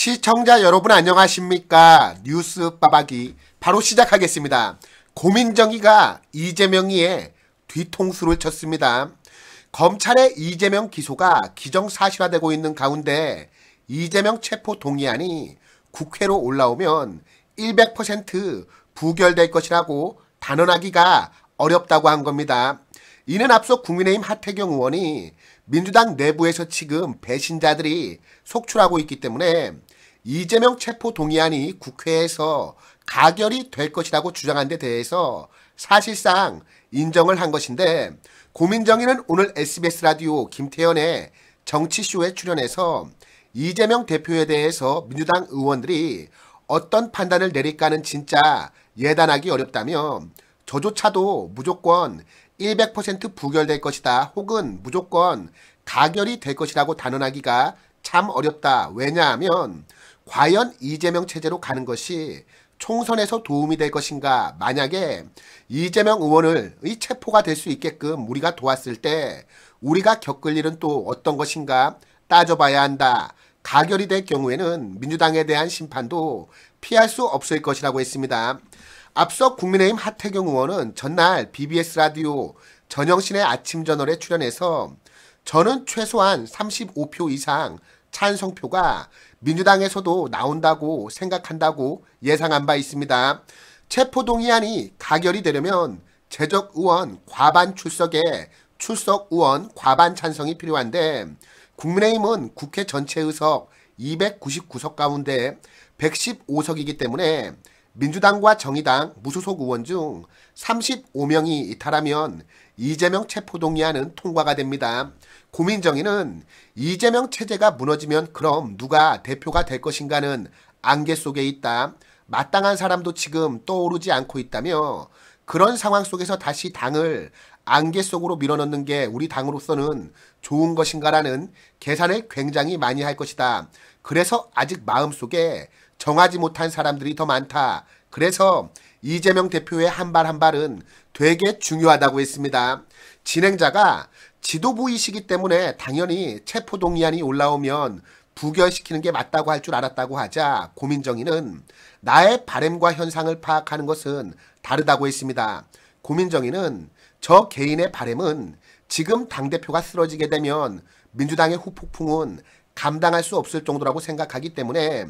시청자 여러분 안녕하십니까 뉴스 빠박이 바로 시작하겠습니다 고민정의가 이재명이의 뒤통수를 쳤습니다 검찰의 이재명 기소가 기정사실화되고 있는 가운데 이재명 체포 동의안이 국회로 올라오면 100% 부결될 것이라고 단언하기가 어렵다고 한 겁니다 이는 앞서 국민의힘 하태경 의원이 민주당 내부에서 지금 배신자들이 속출하고 있기 때문에 이재명 체포 동의안이 국회에서 가결이 될 것이라고 주장한 데 대해서 사실상 인정을 한 것인데 고민정의는 오늘 SBS 라디오 김태현의 정치쇼에 출연해서 이재명 대표에 대해서 민주당 의원들이 어떤 판단을 내릴까는 진짜 예단하기 어렵다며 저조차도 무조건 100% 부결될 것이다 혹은 무조건 가결이 될 것이라고 단언하기가 참 어렵다. 왜냐하면 과연 이재명 체제로 가는 것이 총선에서 도움이 될 것인가 만약에 이재명 의원을 이 체포가 될 수 있게끔 우리가 도왔을 때 우리가 겪을 일은 또 어떤 것인가 따져봐야 한다. 가결이 될 경우에는 민주당에 대한 심판도 피할 수 없을 것이라고 했습니다. 앞서 국민의힘 하태경 의원은 전날 BBS 라디오 전영신의 아침 저널에 출연해서 저는 최소한 35표 이상 찬성표가 민주당에서도 나온다고 생각한다고 예상한 바 있습니다. 체포동의안이 가결이 되려면 재적 의원 과반 출석에 출석 의원 과반 찬성이 필요한데 국민의힘은 국회 전체 의석 299석 가운데 115석이기 때문에 민주당과 정의당 무소속 의원 중 35명이 이탈하면 이재명 체포동의안은 통과가 됩니다. 고민정의는 이재명 체제가 무너지면 그럼 누가 대표가 될 것인가는 안개 속에 있다. 마땅한 사람도 지금 떠오르지 않고 있다며 그런 상황 속에서 다시 당을 안개 속으로 밀어넣는 게 우리 당으로서는 좋은 것인가라는 계산을 굉장히 많이 할 것이다. 그래서 아직 마음속에 정하지 못한 사람들이 더 많다. 그래서 이재명 대표의 한 발 한 발은 되게 중요하다고 했습니다. 진행자가 지도부이시기 때문에 당연히 체포동의안이 올라오면 부결시키는 게 맞다고 할 줄 알았다고 하자 고민정이는 나의 바램과 현상을 파악하는 것은 다르다고 했습니다. 고민정이는 저 개인의 바램은 지금 당대표가 쓰러지게 되면 민주당의 후폭풍은 감당할 수 없을 정도라고 생각하기 때문에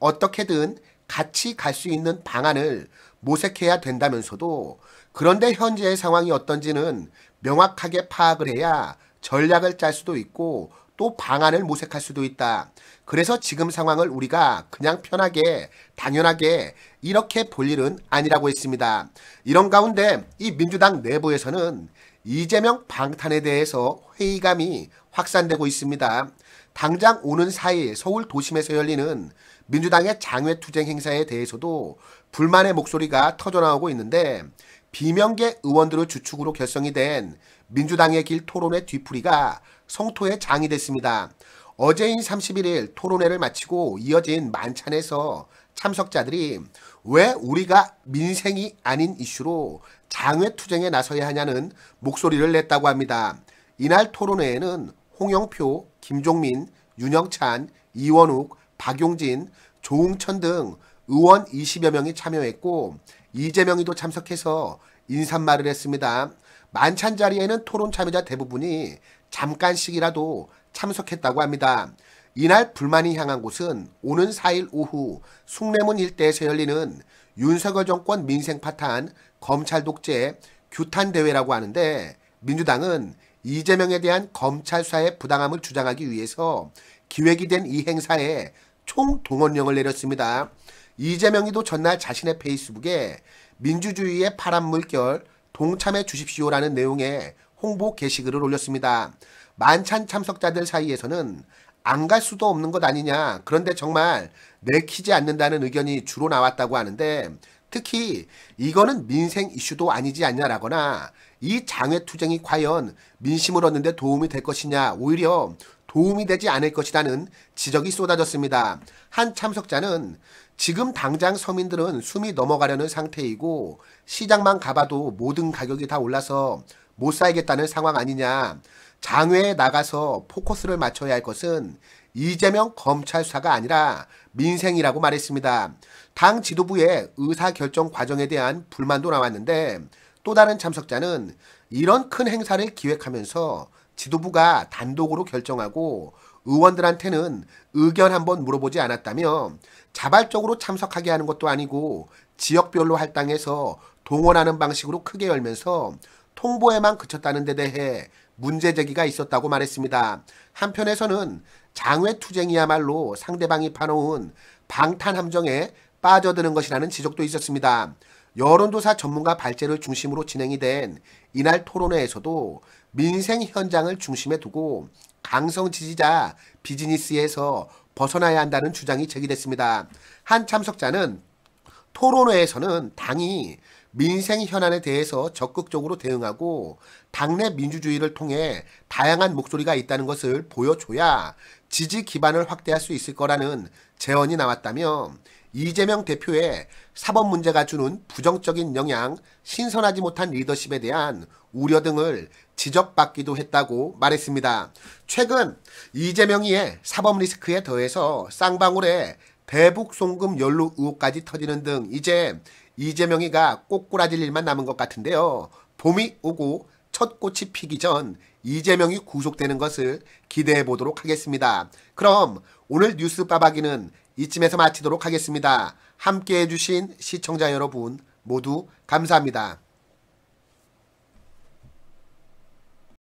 어떻게든 같이 갈 수 있는 방안을 모색해야 된다면서도 그런데 현재의 상황이 어떤지는 명확하게 파악을 해야 전략을 짤 수도 있고 또 방안을 모색할 수도 있다. 그래서 지금 상황을 우리가 그냥 편하게 당연하게 이렇게 볼 일은 아니라고 했습니다. 이런 가운데 이 민주당 내부에서는 이재명 방탄에 대해서 회의감이 확산되고 있습니다. 당장 오는 4일 서울 도심에서 열리는 민주당의 장외투쟁 행사에 대해서도 불만의 목소리가 터져나오고 있는데 비명계 의원들을 주축으로 결성이 된 민주당의 길 토론회 뒤풀이가 성토의 장이 됐습니다. 어제인 31일 토론회를 마치고 이어진 만찬에서 참석자들이 왜 우리가 민생이 아닌 이슈로 장외투쟁에 나서야 하냐는 목소리를 냈다고 합니다. 이날 토론회에는 홍영표, 김종민, 윤영찬, 이원욱, 박용진, 조웅천 등 의원 20여 명이 참여했고 이재명이도 참석해서 인사말을 했습니다. 만찬 자리에는 토론 참여자 대부분이 잠깐씩이라도 참석했다고 합니다. 이날 불만이 향한 곳은 오는 4일 오후 숭례문 일대에서 열리는 윤석열 정권 민생 파탄, 검찰 독재, 규탄 대회라고 하는데 민주당은 이재명에 대한 검찰 수사의 부당함을 주장하기 위해서 기획이 된 이 행사에 총동원령을 내렸습니다. 이재명이도 전날 자신의 페이스북에 민주주의의 파란 물결 동참해 주십시오라는 내용의 홍보 게시글을 올렸습니다. 만찬 참석자들 사이에서는 안 갈 수도 없는 것 아니냐 그런데 정말 내키지 않는다는 의견이 주로 나왔다고 하는데 특히 이거는 민생 이슈도 아니지 않냐라거나 이 장외투쟁이 과연 민심을 얻는데 도움이 될 것이냐 오히려 도움이 되지 않을 것이라는 지적이 쏟아졌습니다. 한 참석자는 지금 당장 서민들은 숨이 넘어가려는 상태이고 시장만 가봐도 모든 가격이 다 올라서 못 살겠다는 상황 아니냐. 장외에 나가서 포커스를 맞춰야 할 것은 이재명 검찰 수사가 아니라 민생이라고 말했습니다. 당 지도부의 의사결정 과정에 대한 불만도 나왔는데 또 다른 참석자는 이런 큰 행사를 기획하면서 지도부가 단독으로 결정하고 의원들한테는 의견 한번 물어보지 않았다며 자발적으로 참석하게 하는 것도 아니고 지역별로 할당해서 동원하는 방식으로 크게 열면서 통보에만 그쳤다는 데 대해 문제 제기가 있었다고 말했습니다. 한편에서는 장외 투쟁이야말로 상대방이 파놓은 방탄 함정에 빠져드는 것이라는 지적도 있었습니다. 여론조사 전문가 발제를 중심으로 진행이 된 이날 토론회에서도 민생 현장을 중심에 두고 강성 지지자 비즈니스에서 벗어나야 한다는 주장이 제기됐습니다. 한 참석자는 토론회에서는 당이 민생 현안에 대해서 적극적으로 대응하고 당내 민주주의를 통해 다양한 목소리가 있다는 것을 보여줘야 지지 기반을 확대할 수 있을 거라는 제언이 나왔다며 이재명 대표의 사법 문제가 주는 부정적인 영향, 신선하지 못한 리더십에 대한 우려 등을 지적받기도 했다고 말했습니다. 최근 이재명이의 사법 리스크에 더해서 쌍방울의 대북 송금 연루 의혹까지 터지는 등 이제 이재명이가 꼬꾸라질 일만 남은 것 같은데요. 봄이 오고 첫 꽃이 피기 전 이재명이 구속되는 것을 기대해 보도록 하겠습니다. 그럼 오늘 뉴스 빠박이는 이쯤에서 마치도록 하겠습니다. 함께해 주신 시청자 여러분 모두 감사합니다.